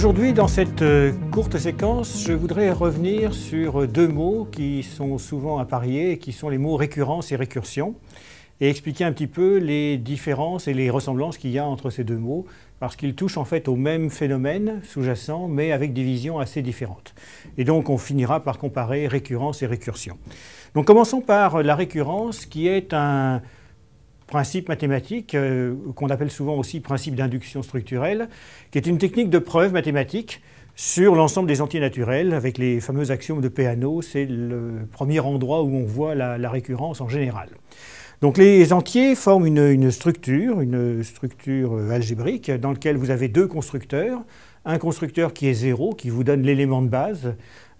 Aujourd'hui, dans cette euh, courte séquence, je voudrais revenir sur euh, deux mots qui sont souvent appariés, qui sont les mots récurrence et récursion, et expliquer un petit peu les différences et les ressemblances qu'il y a entre ces deux mots, parce qu'ils touchent en fait au même phénomène sous-jacent, mais avec des visions assez différentes. Et donc on finira par comparer récurrence et récursion. Donc commençons par euh, la récurrence, qui est un, principe mathématique euh, qu'on appelle souvent aussi principe d'induction structurelle, qui est une technique de preuve mathématique sur l'ensemble des entiers naturels avec les fameux axiomes de Peano. C'est le premier endroit où on voit la, récurrence en général. Donc les entiers forment une, une structure, une structure euh, algébrique dans laquelle vous avez deux constructeurs, un constructeur qui est zéro, qui vous donne l'élément de base,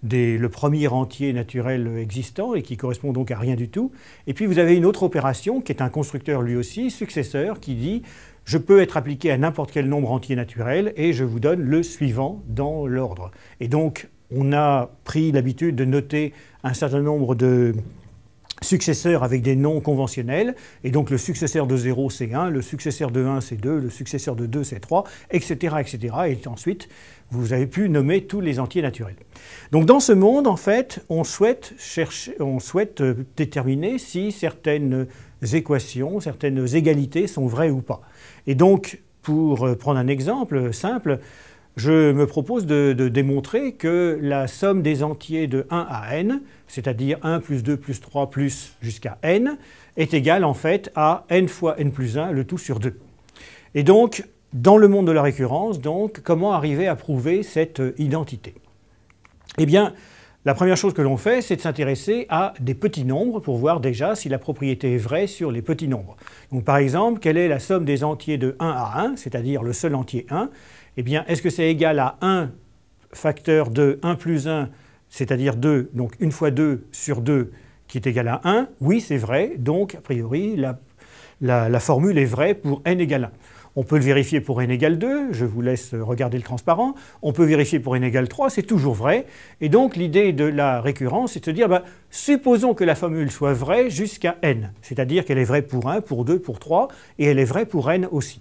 le premier entier naturel existant et qui correspond donc à rien du tout. Et puis vous avez une autre opération qui est un constructeur lui aussi, successeur, qui dit je peux être appliqué à n'importe quel nombre entier naturel et je vous donne le suivant dans l'ordre. Et donc on a pris l'habitude de noter un certain nombre de, successeurs avec des noms conventionnels, et donc le successeur de 0 c'est 1, le successeur de 1 c'est 2, le successeur de 2 c'est 3, etc., etc. Et ensuite, vous avez pu nommer tous les entiers naturels. Donc dans ce monde, en fait, on souhaite, chercher, on souhaite euh, déterminer si certaines équations, certaines égalités sont vraies ou pas. Et donc, pour euh, prendre un exemple simple, je me propose de, démontrer que la somme des entiers de 1 à n, c'est-à-dire 1 plus 2 plus 3 plus jusqu'à n, est égale en fait à n fois n plus 1, le tout sur 2. Et donc, dans le monde de la récurrence, donc, comment arriver à prouver cette euh, identité Eh bien, la première chose que l'on fait, c'est de s'intéresser à des petits nombres pour voir déjà si la propriété est vraie sur les petits nombres. Donc par exemple, quelle est la somme des entiers de 1 à 1, c'est-à-dire le seul entier 1 eh bien, est-ce que c'est égal à 1 facteur de 1 plus 1, c'est-à-dire 2, donc 1 fois 2 sur 2, qui est égal à 1 Oui, c'est vrai, donc a priori, la, formule est vraie pour n égale 1. On peut le vérifier pour n égale 2, je vous laisse regarder le transparent. On peut vérifier pour n égale 3, c'est toujours vrai. Et donc l'idée de la récurrence, c'est de se dire, bah, supposons que la formule soit vraie jusqu'à n, c'est-à-dire qu'elle est vraie pour 1, pour 2, pour 3, et elle est vraie pour n aussi.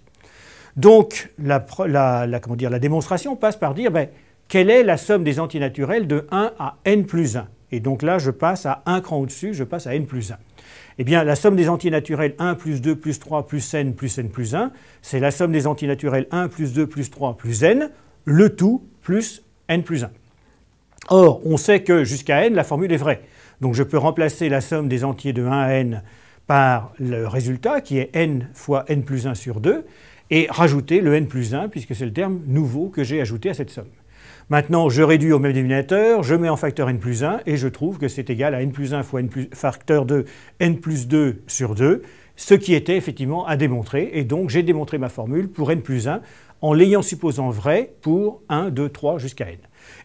Donc la, démonstration passe par dire ben, quelle est la somme des naturels de 1 à n plus 1. Et donc là, je passe à un cran au-dessus, je passe à n plus 1. Eh bien, la somme des naturels 1 plus 2 plus 3 plus n plus n plus 1, c'est la somme des naturels 1 plus 2 plus 3 plus n, le tout plus n plus 1. Or, on sait que jusqu'à n, la formule est vraie. Donc je peux remplacer la somme des entiers de 1 à n par le résultat, qui est n fois n plus 1 sur 2 et rajouter le n plus 1, puisque c'est le terme nouveau que j'ai ajouté à cette somme. Maintenant, je réduis au même dénominateur, je mets en facteur n plus 1, et je trouve que c'est égal à n plus 1 fois n plus, facteur de n plus 2 sur 2, ce qui était effectivement à démontrer, et donc j'ai démontré ma formule pour n plus 1 en l'ayant supposant vrai pour 1, 2, 3 jusqu'à n.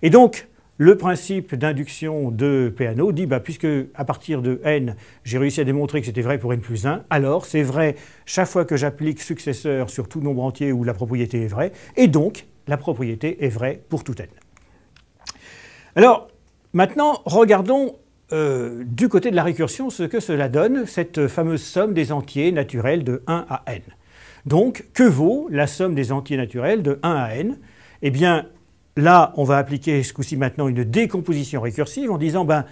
Et donc, le principe d'induction de Peano dit bah, puisque à partir de n, j'ai réussi à démontrer que c'était vrai pour n plus 1, alors c'est vrai chaque fois que j'applique successeur sur tout nombre entier où la propriété est vraie, et donc la propriété est vraie pour tout n. Alors, maintenant, regardons euh, du côté de la récursion ce que cela donne, cette fameuse somme des entiers naturels de 1 à n. Donc, que vaut la somme des entiers naturels de 1 à n Eh bien, Là, on va appliquer ce coup-ci maintenant une décomposition récursive en disant ben,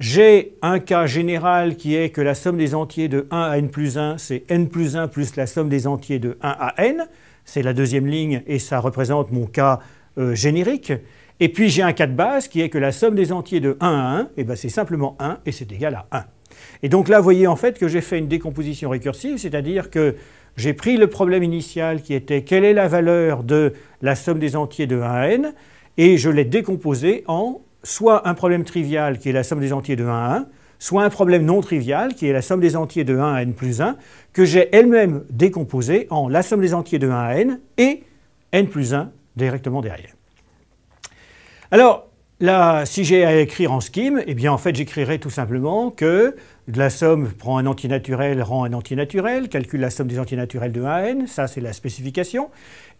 j'ai un cas général qui est que la somme des entiers de 1 à n plus 1, c'est n plus 1 plus la somme des entiers de 1 à n. C'est la deuxième ligne et ça représente mon cas euh, générique. Et puis j'ai un cas de base qui est que la somme des entiers de 1 à 1, eh ben, c'est simplement 1 et c'est égal à 1. Et donc là, vous voyez en fait que j'ai fait une décomposition récursive, c'est-à-dire que j'ai pris le problème initial qui était quelle est la valeur de la somme des entiers de 1 à n, et je l'ai décomposé en soit un problème trivial qui est la somme des entiers de 1 à 1, soit un problème non trivial qui est la somme des entiers de 1 à n plus 1, que j'ai elle-même décomposé en la somme des entiers de 1 à n et n plus 1 directement derrière. Alors, Là, si j'ai à écrire en scheme, eh bien en fait j'écrirai tout simplement que la somme prend un antinaturel, rend un naturel, calcule la somme des antinaturels de 1 à n, ça c'est la spécification,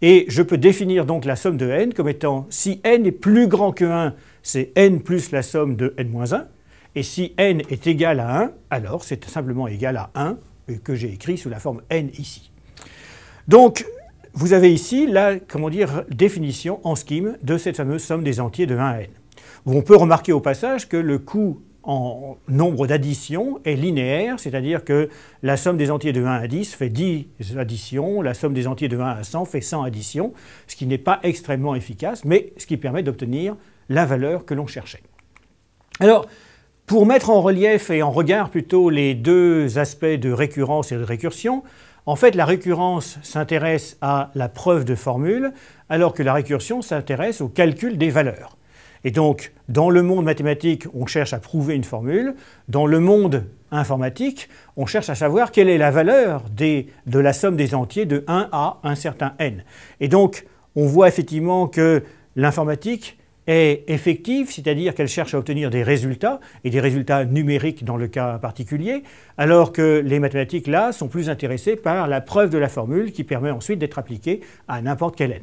et je peux définir donc la somme de n comme étant si n est plus grand que 1, c'est n plus la somme de n-1, et si n est égal à 1, alors c'est simplement égal à 1 que j'ai écrit sous la forme n ici. Donc vous avez ici la comment dire, définition en scheme de cette fameuse somme des entiers de 1 à n on peut remarquer au passage que le coût en nombre d'additions est linéaire, c'est-à-dire que la somme des entiers de 1 à 10 fait 10 additions, la somme des entiers de 1 à 100 fait 100 additions, ce qui n'est pas extrêmement efficace, mais ce qui permet d'obtenir la valeur que l'on cherchait. Alors, pour mettre en relief et en regard plutôt les deux aspects de récurrence et de récursion, en fait, la récurrence s'intéresse à la preuve de formule, alors que la récursion s'intéresse au calcul des valeurs. Et donc, dans le monde mathématique, on cherche à prouver une formule. Dans le monde informatique, on cherche à savoir quelle est la valeur de la somme des entiers de 1 à un certain n. Et donc, on voit effectivement que l'informatique est effective, c'est-à-dire qu'elle cherche à obtenir des résultats, et des résultats numériques dans le cas particulier, alors que les mathématiques, là, sont plus intéressées par la preuve de la formule qui permet ensuite d'être appliquée à n'importe quel n.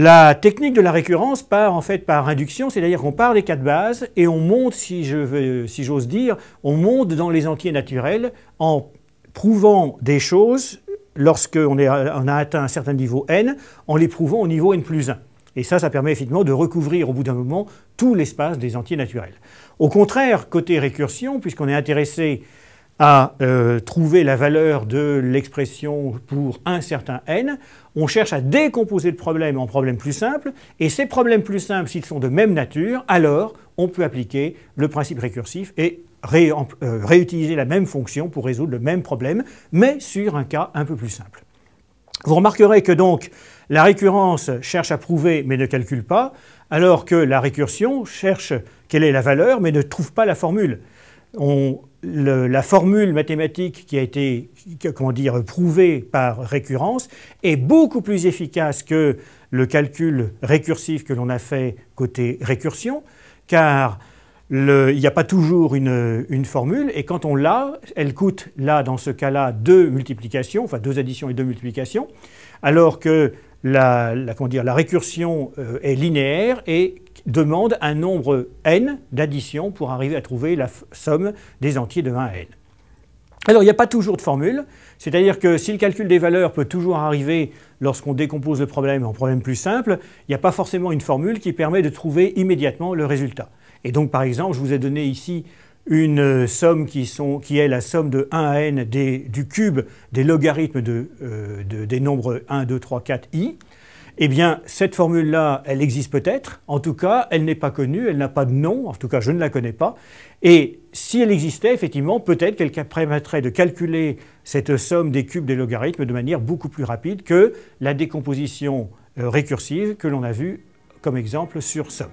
La technique de la récurrence part en fait par induction, c'est-à-dire qu'on part des cas de base et on monte, si j'ose dire, on monte dans les entiers naturels en prouvant des choses lorsqu'on on a atteint un certain niveau n, en les prouvant au niveau n plus 1. Et ça, ça permet effectivement de recouvrir au bout d'un moment tout l'espace des entiers naturels. Au contraire, côté récursion, puisqu'on est intéressé à euh, trouver la valeur de l'expression pour un certain n, on cherche à décomposer le problème en problèmes plus simples, et ces problèmes plus simples, s'ils sont de même nature, alors on peut appliquer le principe récursif et euh, réutiliser la même fonction pour résoudre le même problème, mais sur un cas un peu plus simple. Vous remarquerez que donc la récurrence cherche à prouver mais ne calcule pas, alors que la récursion cherche quelle est la valeur mais ne trouve pas la formule. On la formule mathématique qui a été comment dire, prouvée par récurrence est beaucoup plus efficace que le calcul récursif que l'on a fait côté récursion, car il n'y a pas toujours une, une, formule, et quand on l'a, elle coûte là, dans ce cas-là, deux multiplications, enfin deux additions et deux multiplications, alors que la, dire, la récursion euh, est linéaire et demande un nombre n d'additions pour arriver à trouver la somme des entiers de 1 à n. Alors il n'y a pas toujours de formule, c'est-à-dire que si le calcul des valeurs peut toujours arriver lorsqu'on décompose le problème en problème plus simple, il n'y a pas forcément une formule qui permet de trouver immédiatement le résultat. Et donc par exemple, je vous ai donné ici une somme qui, est la somme de 1 à n du cube des logarithmes euh, des nombres 1, 2, 3, 4, i, eh bien, cette formule-là, elle existe peut-être. En tout cas, elle n'est pas connue, elle n'a pas de nom. En tout cas, je ne la connais pas. Et si elle existait, effectivement, peut-être qu'elle permettrait de calculer cette somme des cubes des logarithmes de manière beaucoup plus rapide que la décomposition euh, récursive que l'on a vue comme exemple sur somme.